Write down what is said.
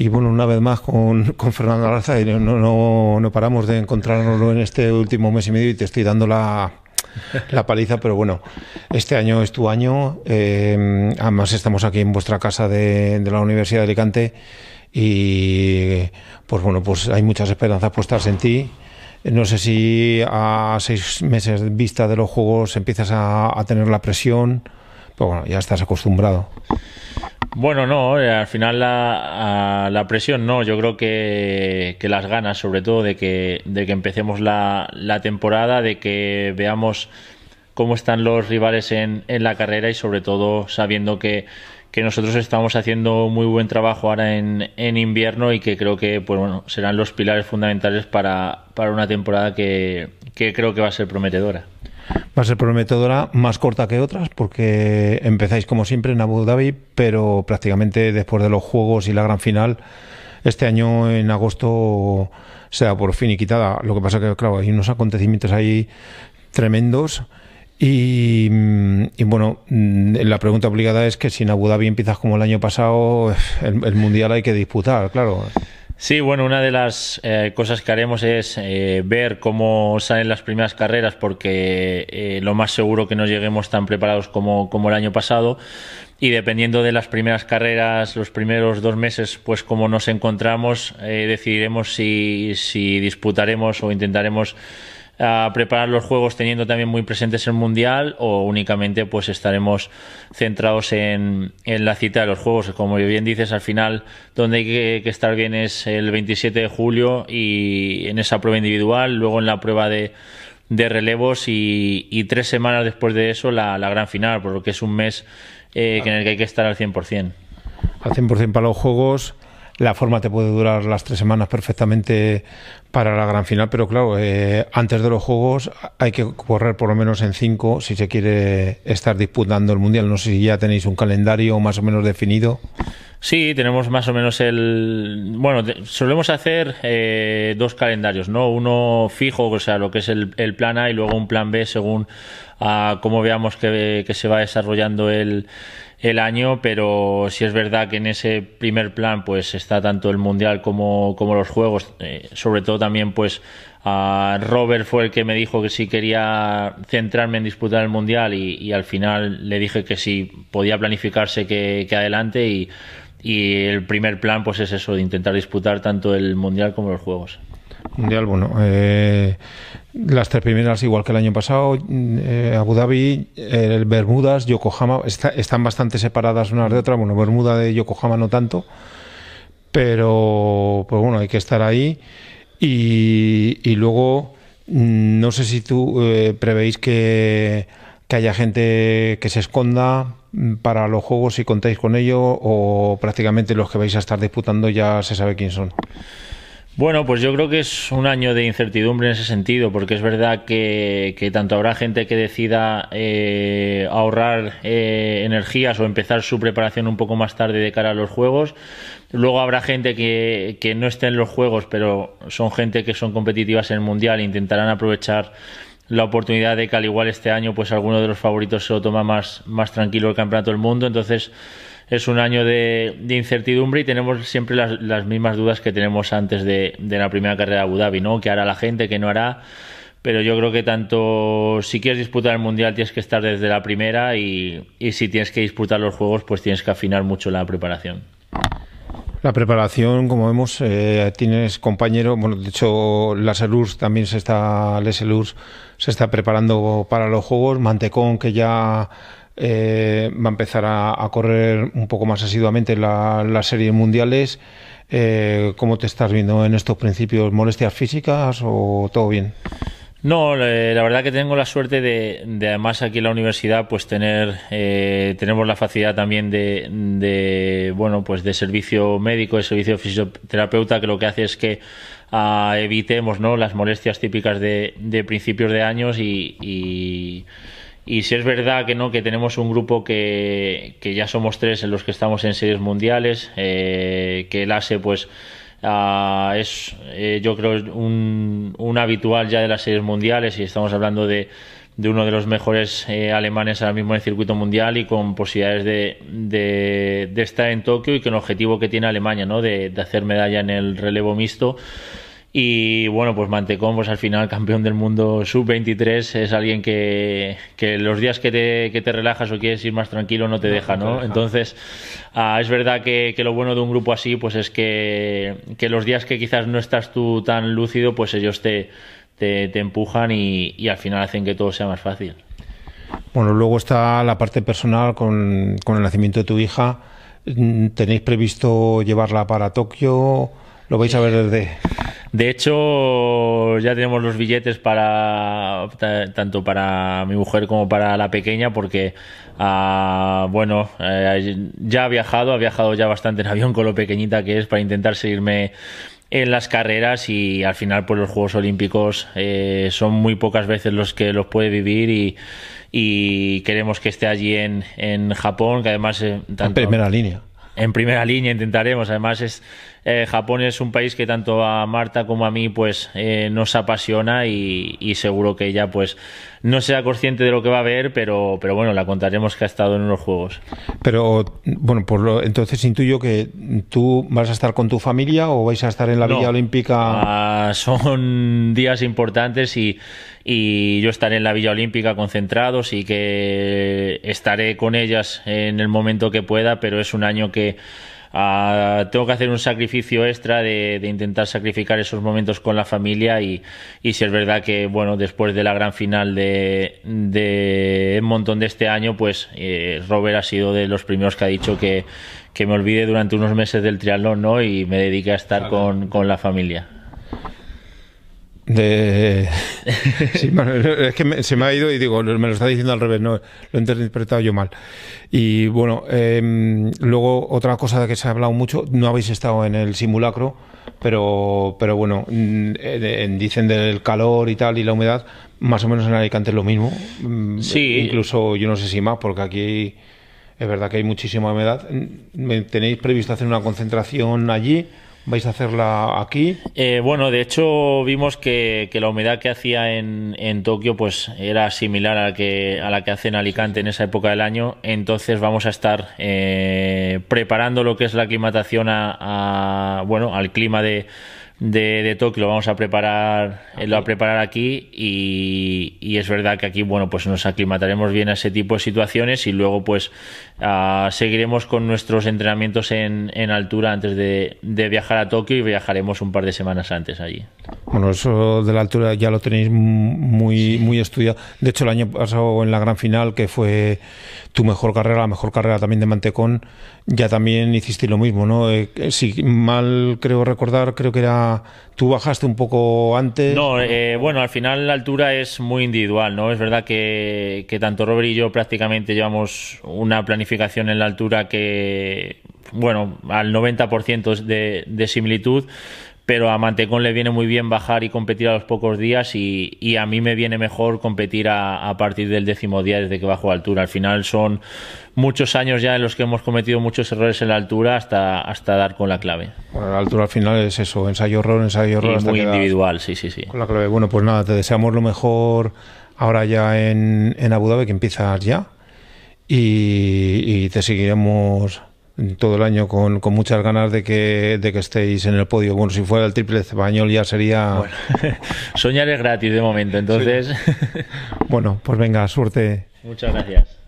Y bueno, una vez más con, con Fernando Alarza, y no, no, no paramos de encontrarnos en este último mes y medio y te estoy dando la, paliza, pero bueno, este año es tu año. Eh, además, estamos aquí en vuestra casa de, la Universidad de Alicante y, pues bueno, pues hay muchas esperanzas puestas en ti. No sé si a seis meses vista de los juegos empiezas a, a tener la presión, pero bueno, ya estás acostumbrado. Bueno, no, eh, al final la, la, presión no, yo creo que, que, las ganas sobre todo de que, de que empecemos la, la temporada, de que veamos cómo están los rivales en, en la carrera y sobre todo sabiendo que, nosotros estamos haciendo muy buen trabajo ahora en, en invierno y que creo que pues, bueno, serán los pilares fundamentales para, una temporada que creo que va a ser prometedora. Va a ser prometedora más corta que otras porque empezáis como siempre en Abu Dhabi, pero prácticamente después de los Juegos y la gran final, este año en agosto se da por fin y quitada. Lo que pasa que, claro, hay unos acontecimientos ahí tremendos. Y, bueno, la pregunta obligada es que si en Abu Dhabi empiezas como el año pasado, el Mundial hay que disputar, claro. Sí, bueno, una de las eh, cosas que haremos es eh, ver cómo salen las primeras carreras, porque eh, lo más seguro que no lleguemos tan preparados como, el año pasado. Y dependiendo de las primeras carreras, los primeros dos meses, pues como nos encontramos, decidiremos si, si disputaremos o intentaremos a preparar los juegos teniendo también muy presentes el mundial o únicamente pues estaremos centrados en, en la cita de los juegos como bien dices al final donde hay que, estar bien es el 27 de julio y en esa prueba individual luego en la prueba de, de relevos y, tres semanas después de eso la, gran final por lo que es un mes eh, en el que hay que estar al 100% al 100% para los juegos la forma te puede durar las tres semanas perfectamente para la gran final, pero claro, eh, antes de los Juegos hay que correr por lo menos en cinco si se quiere estar disputando el Mundial. No sé si ya tenéis un calendario más o menos definido. Sí, tenemos más o menos el... Bueno, solemos hacer eh, dos calendarios, ¿no? Uno fijo, o sea, lo que es el, plan A y luego un plan B según a cómo veamos que se va desarrollando el el año, pero si es verdad que en ese primer plan pues está tanto el Mundial como, los Juegos, eh, sobre todo también pues a Robert fue el que me dijo que sí quería centrarme en disputar el Mundial y, al final le dije que sí podía planificarse que, adelante y, y el primer plan pues es eso, de intentar disputar tanto el Mundial como los Juegos. Mundial, bueno, eh, las tres primeras, igual que el año pasado, eh, Abu Dhabi, Bermudas, Yokohama, están bastante separadas unas de otras. Bueno, Bermuda de Yokohama no tanto, pero pues bueno, hay que estar ahí. Y, luego, mm, no sé si tú eh, prevéis que, que haya gente que se esconda mm, para los juegos si contáis con ello o prácticamente los que vais a estar disputando ya se sabe quién son. Bueno, pues yo creo que es un año de incertidumbre en ese sentido, porque es verdad que, que tanto habrá gente que decida eh, ahorrar eh, energías o empezar su preparación un poco más tarde de cara a los juegos. Luego habrá gente que, que no esté en los juegos, pero son gente que son competitivas en el mundial e intentarán aprovechar la oportunidad de que al igual este año pues alguno de los favoritos se lo toma más, más tranquilo el campeonato del mundo. Entonces es un año de, incertidumbre y tenemos siempre las, mismas dudas que tenemos antes de, la primera carrera de Abu Dhabi, ¿no? ¿Qué hará la gente? ¿Qué no hará? pero yo creo que tanto si quieres disputar el mundial tienes que estar desde la primera y, si tienes que disputar los juegos pues tienes que afinar mucho la preparación. La preparación, como vemos, eh, tienes compañero, bueno, de hecho la SLURS también se está, se está preparando para los juegos, Mantecón que ya eh, va a empezar a, correr un poco más asiduamente la, las series mundiales. Eh, ¿Cómo te estás viendo en estos principios? ¿Molestias físicas o todo bien? No, la verdad que tengo la suerte de, además aquí en la universidad pues tener eh, tenemos la facilidad también de, bueno pues de servicio médico, de servicio fisioterapeuta que lo que hace es que ah, evitemos no las molestias típicas de, principios de años y y si es verdad que no, que tenemos un grupo que, que ya somos tres en los que estamos en series mundiales, eh, que el ASE pues ah, es eh, yo creo un, habitual ya de las series mundiales y estamos hablando de, de uno de los mejores eh, alemanes ahora mismo en el circuito mundial y con posibilidades de, de, estar en Tokio y con el objetivo que tiene Alemania, ¿no? De, de hacer medalla en el relevo mixto. Y bueno, pues Mantecón, pues al final campeón del mundo sub-23, es alguien que, los días que te, relajas o quieres ir más tranquilo no te deja, ¿no? Entonces, ah, es verdad que, lo bueno de un grupo así, pues es que, los días que quizás no estás tú tan lúcido, pues ellos te, empujan y, al final hacen que todo sea más fácil. Bueno, luego está la parte personal con, con el nacimiento de tu hija. Mm, ¿Tenéis previsto llevarla para Tokio? ¿Lo vais a ver desde...? De hecho, ya tenemos los billetes para tanto para mi mujer como para la pequeña, porque ah, bueno, eh, ya ha viajado, ha viajado ya bastante en avión con lo pequeñita que es para intentar seguirme en las carreras y al final pues los Juegos Olímpicos eh, son muy pocas veces los que los puede vivir y, queremos que esté allí en, en Japón que además eh, en primera línea en primera línea intentaremos además es eh, Japón es un país que tanto a Marta como a mí pues eh, nos apasiona y, seguro que ella pues no sea consciente de lo que va a ver, pero, bueno, la contaremos que ha estado en unos juegos. Pero bueno, por lo, entonces intuyo que tú vas a estar con tu familia o vais a estar en la Villa Olímpica. Ah, son días importantes y, y yo estaré en la Villa Olímpica concentrados y que estaré con ellas en el momento que pueda, pero es un año que Ah, tengo que hacer un sacrificio extra de, intentar sacrificar esos momentos con la familia y, si es verdad que, bueno, después de la gran final de, un montón de este año, pues eh, Robert ha sido de los primeros que ha dicho que, me olvide durante unos meses del triatlón, ¿no? Y me dedique a estar con la familia. De... es que se me ha ido y digo, me lo está diciendo al revés, no, lo he interpretado yo mal. Y bueno, em, luego otra cosa de que se ha hablado mucho, no habéis estado en el simulacro, pero, pero bueno, dicen del calor y tal y la humedad, más o menos en Alicante es lo mismo. Mm, sí. Incluso yo no sé si más, porque aquí es verdad que hay muchísima humedad. Mm, ¿Tenéis previsto hacer una concentración allí? vais a hacerla aquí? Eh, bueno, de hecho vimos que, la humedad que hacía en, en Tokio pues era similar a la, que, a hace en Alicante en esa época del año, entonces vamos a estar eh, preparando lo que es la aclimatación bueno, al clima de de, Tokio lo vamos a preparar, eh, a preparar aquí y, es verdad que aquí, bueno, pues nos aclimataremos bien a ese tipo de situaciones y luego pues ah, seguiremos con nuestros entrenamientos en, altura antes de, de viajar a Tokio y viajaremos un par de semanas antes allí. Bueno, eso de la altura ya lo tenéis muy, muy estudiado. De hecho, el año pasado en la gran final, que fue tu mejor carrera, la mejor carrera también de Mantecón, ya también hiciste lo mismo, ¿no? Eh, si mal creo recordar, creo que era. Tú bajaste un poco antes. No, eh, bueno, al final la altura es muy individual, ¿no? Es verdad que, tanto Robert y yo prácticamente llevamos una planificación en la altura que bueno, al 90% es de similitud, pero a Mantecón le viene muy bien bajar y competir a los pocos días y, a mí me viene mejor competir a, partir del décimo día desde que bajo altura. Al final son muchos años ya en los que hemos cometido muchos errores en la altura hasta, hasta dar con la clave. Bueno, la altura al final es eso, ensayo-error, ensayo-error. muy individual, sí, sí, sí. Con la clave. Bueno, pues nada, te deseamos lo mejor ahora ya en, en Abu Dhabi, que empiezas ya. Y, y te seguiremos todo el año con, con muchas ganas de que, de que estéis en el podio. Bueno, si fuera el triple español ya sería... Bueno, soñar es gratis de momento, entonces... bueno, pues venga, suerte. Muchas gracias.